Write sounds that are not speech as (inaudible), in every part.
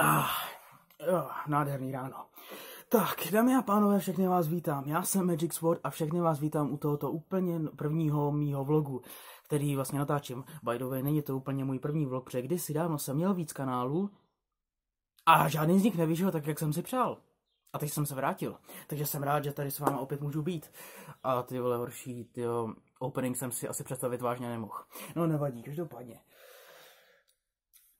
Ah, oh, nádherný ráno. Tak, dámy a pánové, všechny vás vítám. Já jsem Magic Sword a všechny vás vítám u tohoto úplně prvního mýho vlogu, který vlastně natáčím. By the way, není to úplně můj první vlog, protože kdysi dávno jsem měl víc kanálů a žádný z nich nevyšel tak, jak jsem si přál. A teď jsem se vrátil, takže jsem rád, že tady s vámi opět můžu být. A ty vole horší, ty opening jsem si asi představit vážně nemohl. No nevadí, každopádně. Uh,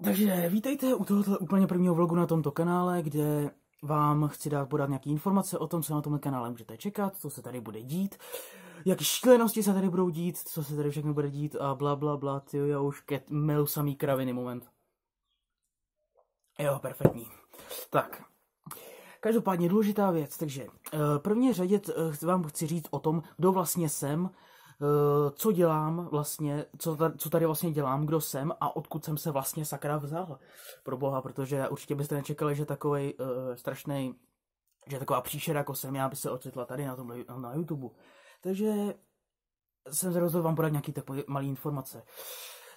takže vítejte u tohoto úplně prvního vlogu na tomto kanále, kde vám chci dát podat nějaké informace o tom, co na tomhle kanále můžete čekat, co se tady bude dít, jaké šílenosti se tady budou dít, co se tady všechno bude dít a bla bla bla, tyjo, já už ket melu samý kraviny, moment. Jo, perfektní. Tak, Každopádně důležitá věc, takže eh, první řadě eh, vám chci říct o tom, kdo vlastně jsem Eh, co dělám vlastně, co tady, vlastně dělám, kdo jsem a odkud jsem se vlastně sakra vzal. Pro boha, protože určitě byste nečekali, že takový uh, eh, strašný, že taková příšera jako jsem já by se ocitla tady na tom na YouTube. Takže jsem se rozhodl vám podat nějaký takové malé informace.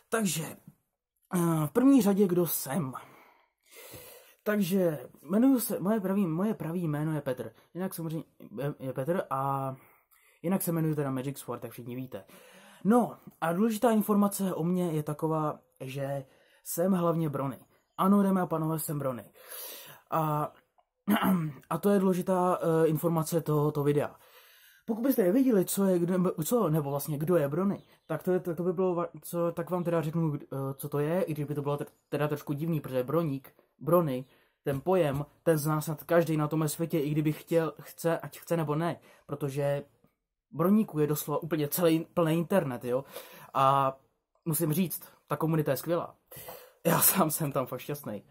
Takže, uh, v první řadě, kdo jsem. Takže jmenuji se, moje pravý, moje pravý jméno je Petr. Jinak samozřejmě je Petr a Jinak se jmenuji teda Magic Sword, tak všichni víte. No a důležitá informace o mně je taková, že jsem hlavně Brony. Ano, dámy a panové, jsem Brony. A, (clears throat) a to je důležitá uh, informace tohoto videa. Pokud byste viděli, co je, kdo, co, nebo vlastně kdo je Brony, tak to, je, to, to by bylo, co, tak vám teda řeknu, uh, co to je, i když by to bylo teda trošku divný, protože Broník, Brony, ten pojem, ten zná snad každý na tomhle světě, i kdyby chtěl, chce, ať chce nebo ne, protože Broníků je doslova úplně celý plný internet, jo. A musím říct, ta komunita je skvělá. Já (laughs) sám jsem tam fakt šťastný.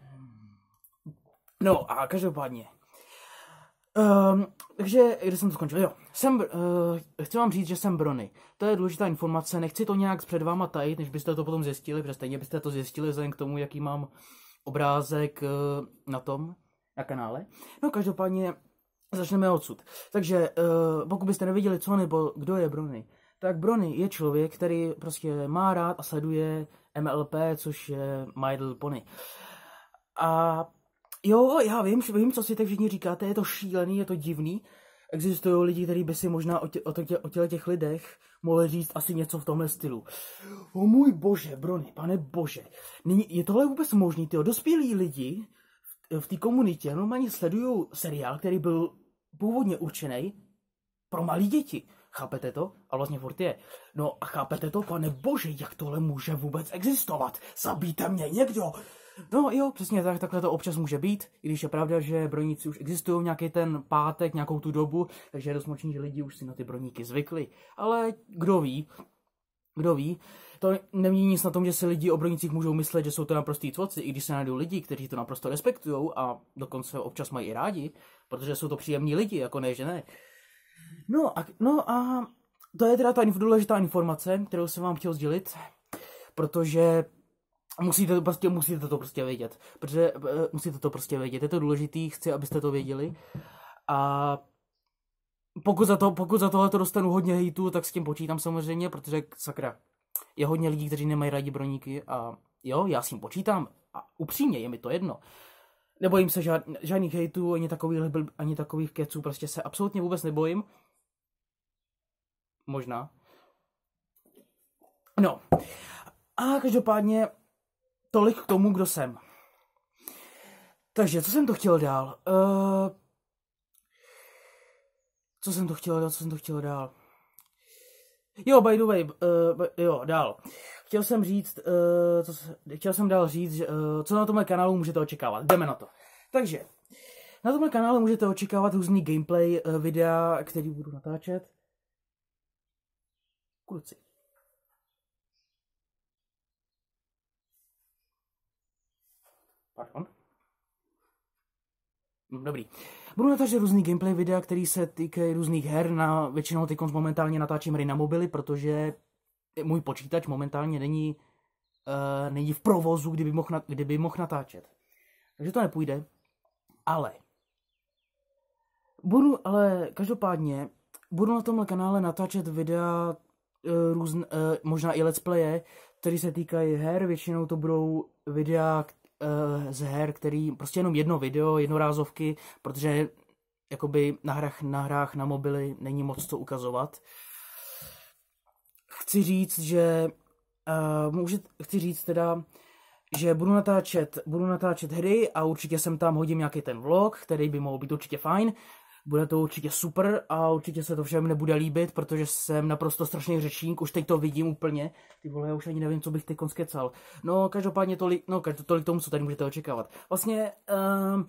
No a každopádně. Um, takže, kde jsem to skončil? Jo, jsem, uh, eh, chci vám říct, že jsem Brony. To je důležitá informace, nechci to nějak před váma tajit, než byste to potom zjistili, protože stejně byste to zjistili vzhledem k tomu, jaký mám obrázek uh, na tom, na kanále. No každopádně Začneme odsud. Takže uh, pokud byste neviděli, co nebo kdo je Brony, tak Brony je člověk, který prostě má rád a sleduje MLP, což je My Little Pony. A jo, já vím, vím, co si teď všichni říkáte, je to šílený, je to divný. Existují lidi, kteří by si možná o, tě, o, tě, o těle těch lidech mohli říct asi něco v tomhle stylu. O můj bože, Brony, pane bože. Nyní, je tohle vůbec možný, ty Dospělí lidi v, v té komunitě normálně sledují seriál, který byl původně určený pro malé děti. Chápete to? A vlastně furt je. No a chápete to, pane bože, jak tohle může vůbec existovat? Zabijte mě někdo! No jo, přesně tak, takhle to občas může být, i když je pravda, že broníci už existují nějaký ten pátek, nějakou tu dobu, takže je dost možný, že lidi už si na ty broníky zvykli. Ale kdo ví, kdo ví, to nemění nic na tom, že si lidi o brojnicích můžou myslet, že jsou to naprostý cvoci, i když se najdou lidi, kteří to naprosto respektují a dokonce občas mají i rádi, protože jsou to příjemní lidi, jako ne, že ne. No a, no a to je teda ta důležitá informace, kterou jsem vám chtěl sdělit, protože musíte, prostě, musíte to prostě vědět. Protože eh, musíte to prostě vědět. Je to důležitý, chci, abyste to věděli. A pokud za, to, pokud za tohle to dostanu hodně hejtu, tak s tím počítám samozřejmě, protože sakra, je hodně lidí, kteří nemají rádi broníky a jo, já s tím počítám a upřímně je mi to jedno. Nebojím se žád, žádných hejtů, ani takových, ani takových keců, prostě se absolutně vůbec nebojím. Možná. No. A každopádně tolik k tomu, kdo jsem. Takže, co jsem to chtěl dál? Uh, co jsem to chtěl dál, co jsem to chtěl dál? Jo, by the way, uh, by, jo, dál. Chtěl jsem říct, uh, co, chtěl jsem dál říct, že, uh, co na tomhle kanálu můžete očekávat. Jdeme na to. Takže, na tomhle kanále můžete očekávat různý gameplay uh, videa, který budu natáčet. Kluci. Pardon. Hm, dobrý. Budu natáčet různý gameplay videa, který se týkají různých her, na, většinou ty momentálně natáčím hry na mobily, protože můj počítač momentálně není, uh, není v provozu, kdyby mohl, na, kdyby mohl natáčet. Takže to nepůjde, ale budu, ale každopádně budu na tomhle kanále natáčet videa eh, různ, eh, možná i let's playe, které se týkají her, většinou to budou videa, Eh, z her, který prostě jenom jedno video, jednorázovky, protože jakoby na hrách, na hrách, na mobily není moc co ukazovat. Chci říct, že uh, eh, může, chci říct teda, že budu natáčet, budu natáčet hry a určitě sem tam hodím nějaký ten vlog, který by mohl být určitě fajn. Bude to určitě super a určitě se to všem nebude líbit, protože jsem naprosto strašný řečník, už teď to vidím úplně. Ty vole, já už ani nevím, co bych ty cel. No, každopádně tolik, no, tolik tomu, co tady můžete očekávat. Vlastně, um,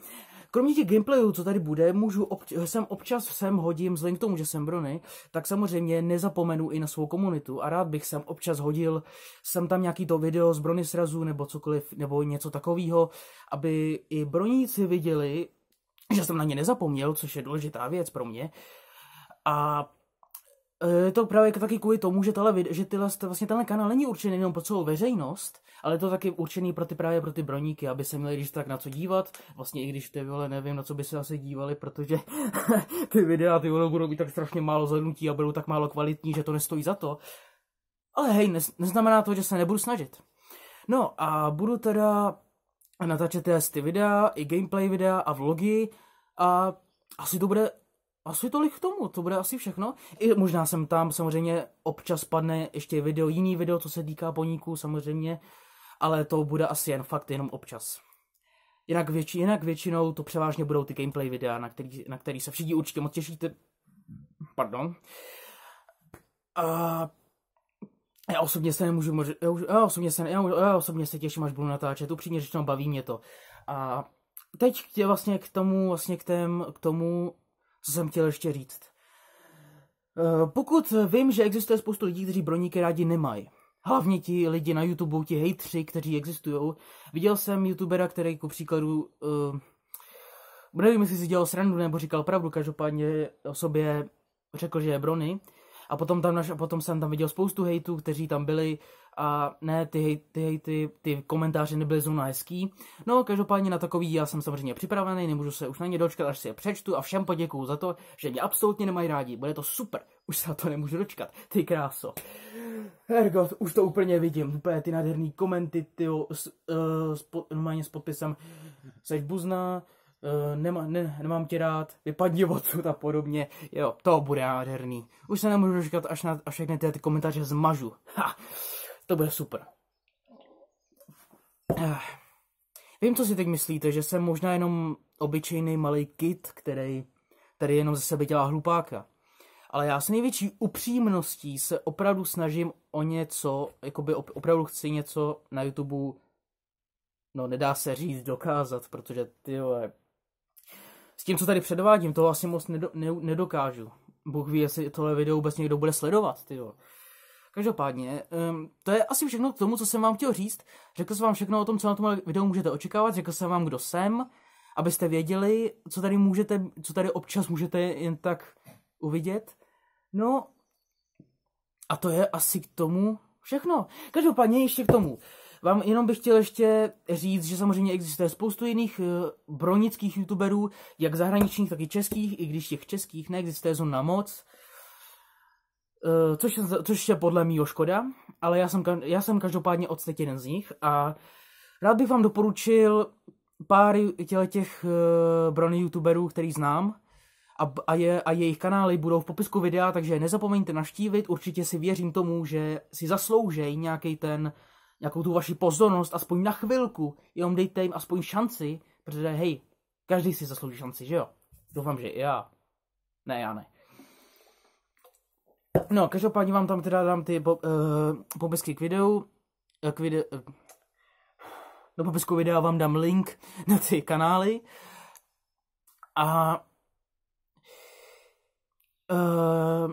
kromě těch gameplayů, co tady bude, můžu obč- sem občas sem hodím, vzhledem k tomu, že jsem Brony, tak samozřejmě nezapomenu i na svou komunitu a rád bych sem občas hodil sem tam nějaký to video z Brony srazu nebo cokoliv, nebo něco takového, aby i broníci viděli, že jsem na ně nezapomněl, což je důležitá věc pro mě. A je to právě taky kvůli tomu, že, tohle, že tyhle, vlastně tenhle kanál není určený jenom pro celou veřejnost, ale je to taky určený pro ty právě pro ty broníky, aby se měli když tak na co dívat. Vlastně i když ty vole nevím, na co by se asi dívali, protože (laughs) ty videa ty vole budou být tak strašně málo zhrnutí a budou tak málo kvalitní, že to nestojí za to. Ale hej, nez, neznamená to, že se nebudu snažit. No a budu teda natáčet ty videa, i gameplay videa a vlogy a asi to bude asi tolik k tomu, to bude asi všechno. I možná jsem tam samozřejmě občas padne ještě video, jiný video, co se týká poníků samozřejmě, ale to bude asi jen fakt jenom občas. Jinak, větši, jinak většinou to převážně budou ty gameplay videa, na který, na který se všichni určitě moc těšíte. Pardon. A já osobně se nemůžu, já, já osobně se, já, já osobně se těším, až budu natáčet, upřímně řečeno baví mě to. A teď tě vlastně k tomu, vlastně k, tém, k tomu, co jsem chtěl ještě říct. Eh, pokud vím, že existuje spoustu lidí, kteří broníky rádi nemají, hlavně ti lidi na YouTube, ti hejtři, kteří existují. Viděl jsem youtubera, který ku příkladu, uh, nevím, jestli si dělal srandu nebo říkal pravdu, každopádně o sobě řekl, že je Brony. A potom, tam naš, a potom jsem tam viděl spoustu hejtů, kteří tam byli, a ne, ty, ty, ty, ty komentáře nebyly zrovna hezký. No, každopádně na takový já jsem samozřejmě připravený, nemůžu se už na ně dočkat, až si je přečtu a všem poděkuju za to, že mě absolutně nemají rádi, bude to super, už se na to nemůžu dočkat, ty kráso. Ergot, už to úplně vidím, úplně ty nádherný komenty, ty s, uh, s, pod, normálně s podpisem Seš buzná, uh, nema, ne, nemám tě rád, vypadni odsud a podobně. Jo, to bude nádherný. Už se nemůžu dočkat, až na až všechny ty, ty komentáře zmažu. Ha. To bude super. Eh, vím, co si teď myslíte, že jsem možná jenom obyčejný malý kid, který tady jenom ze sebe dělá hlupáka. Ale já s největší upřímností se opravdu snažím o něco, jakoby op- opravdu chci něco na YouTube, no nedá se říct, dokázat, protože ty s tím, co tady předvádím, toho asi moc nedo- ne- nedokážu. Bůh ví, jestli tohle video vůbec někdo bude sledovat, ty Každopádně, um, to je asi všechno k tomu, co jsem vám chtěl říct. Řekl jsem vám všechno o tom, co na tomhle videu můžete očekávat, řekl jsem vám, kdo jsem, abyste věděli, co tady můžete, co tady občas můžete jen tak uvidět. No a to je asi k tomu všechno. Každopádně ještě k tomu. Vám jenom bych chtěl ještě říct, že samozřejmě existuje spoustu jiných eh, bronických youtuberů, jak zahraničních, tak i českých, i když těch českých neexistuje zrovna moc. Eh, což, což je podle mýho škoda, ale já jsem, já jsem každopádně odsteď jeden z nich a rád bych vám doporučil pár těch uh, eh, brony youtuberů, který znám a, a, je, a jejich kanály budou v popisku videa, takže nezapomeňte naštívit, určitě si věřím tomu, že si zasloužejí nějaký ten, nějakou tu vaši pozornost, aspoň na chvilku, jenom dejte jim aspoň šanci, protože hej, každý si zaslouží šanci, že jo? Doufám, že i já. Ne, já ne. No, každopádně vám tam teda dám ty popisky uh, eh, popisky k videu, eh, k videu, uh, eh, do popisku videa vám dám link (laughs) na ty kanály a uh,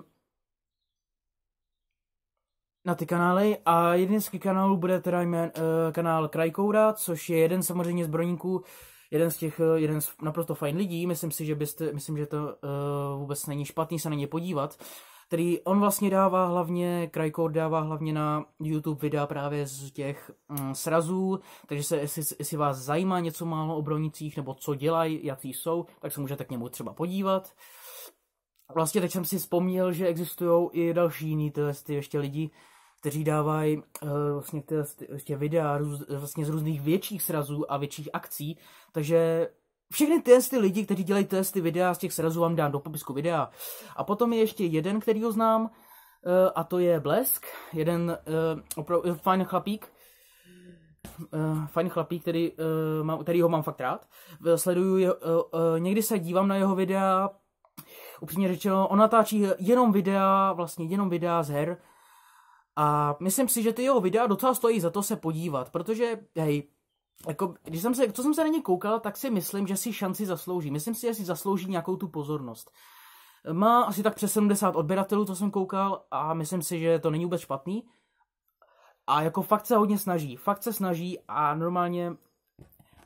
na ty kanály a jeden z těch kanálů bude teda jmen, uh, kanál Krajkoura, což je jeden samozřejmě z jeden z těch, jeden z naprosto fajn lidí, myslím si, že byste, myslím, že to uh, vůbec není špatný se na ně podívat, který on vlastně dává hlavně, Krajkor dává hlavně na YouTube videa právě z těch mm, srazů, takže se, jestli, jestli vás zajímá něco málo o bronicích, nebo co dělají, jaký jsou, tak se můžete k němu třeba podívat. Vlastně teď jsem si vzpomněl, že existují i další jiný testy ještě lidi, kteří dávají uh, vlastně ty, ty, ty videa růz, vlastně z různých větších srazů a větších akcí, takže všechny ty, ty lidi, kteří dělají testy videa, z těch srazů vám dám do popisku videa. A potom je ještě jeden, který ho znám, eh, a to je Blesk, jeden eh, opravdu eh, fajn chlapík, fajn chlapík, který, mám, který ho mám fakt rád. Sleduju uh, někdy se dívám na jeho videa, upřímně řečeno, on natáčí jenom videa, vlastně jenom videa z her, a myslím si, že ty jeho videa docela stojí za to se podívat, protože, hej, jako, když jsem se, co jsem se na ně koukal, tak si myslím, že si šanci zaslouží. Myslím si, že si zaslouží nějakou tu pozornost. Má asi tak přes 70 odběratelů, co jsem koukal, a myslím si, že to není vůbec špatný. A jako fakt se hodně snaží, fakt se snaží a normálně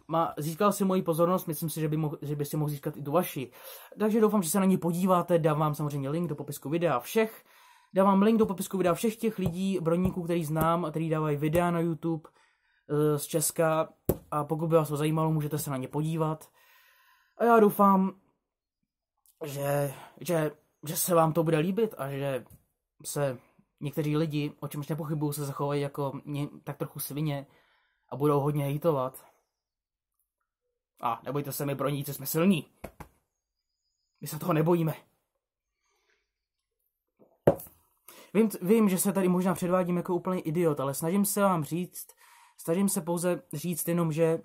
má, získal si moji pozornost, myslím si, že by, mohl, že by si mohl získat i tu vaši. Takže doufám, že se na ní podíváte, dám vám samozřejmě link do popisku videa všech, dávám link do popisku videa všech těch lidí, broníků, který znám, který dávají videa na YouTube, Eh, z Česka a pokud by vás to zajímalo, můžete se na ně podívat. A já doufám, že, že, že se vám to bude líbit a že se někteří lidi, o čemž nepochybuju, se zachovají jako mě, tak trochu svině a budou hodně hejtovat. A nebojte se, my broníci jsme silní. My se toho nebojíme. Vím, vím, že se tady možná předvádím jako úplný idiot, ale snažím se vám říct, Snažím se pouze říct jenom, že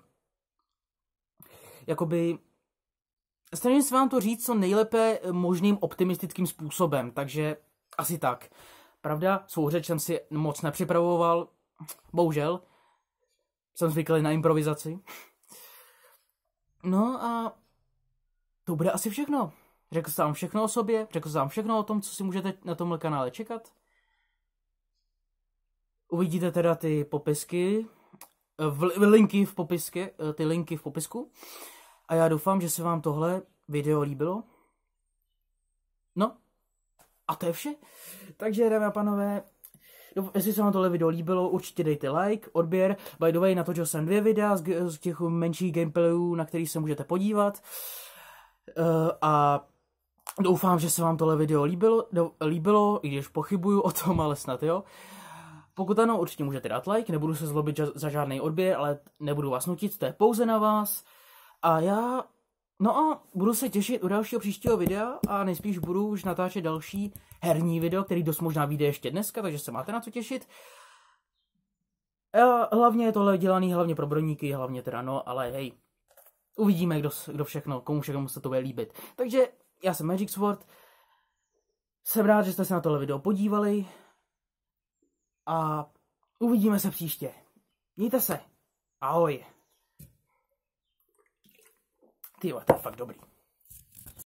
jakoby snažím se vám to říct co nejlépe možným optimistickým způsobem, takže asi tak. Pravda, svou řeč jsem si moc nepřipravoval, bohužel. Jsem zvyklý na improvizaci. No a to bude asi všechno. Řekl jsem vám všechno o sobě, řekl jsem vám všechno o tom, co si můžete na tomhle kanále čekat. Uvidíte teda ty popisky, v, linky v popisky, eh, ty linky v popisku. A já doufám, že se vám tohle video líbilo. No, a to je vše. Takže, dámy a panové, No, jestli se vám tohle video líbilo, určitě dejte like, odběr. By the way, natočil jsem dvě videa z, z těch menších gameplayů, na který se můžete podívat. Uh, a doufám, že se vám tohle video líbilo, do, líbilo, i když pochybuju o tom, (laughs) ale snad jo. Uh, pokud ano, určitě můžete dát like, nebudu se zlobit za žádný odběr, ale nebudu vás nutit, to je pouze na vás. A já, no a budu se těšit u dalšího příštího videa a nejspíš budu už natáčet další herní video, který dost možná vyjde ještě dneska, takže se máte na co těšit. A hlavně je tohle dělaný hlavně pro broníky, hlavně teda no, ale hej, uvidíme, kdo, kdo všechno, komu všechno se to bude líbit. Takže já jsem Magic Sword, jsem rád, že jste se na tohle video podívali, a uvidíme se příště. Mějte se. Ahoj. Ty to je fakt dobrý.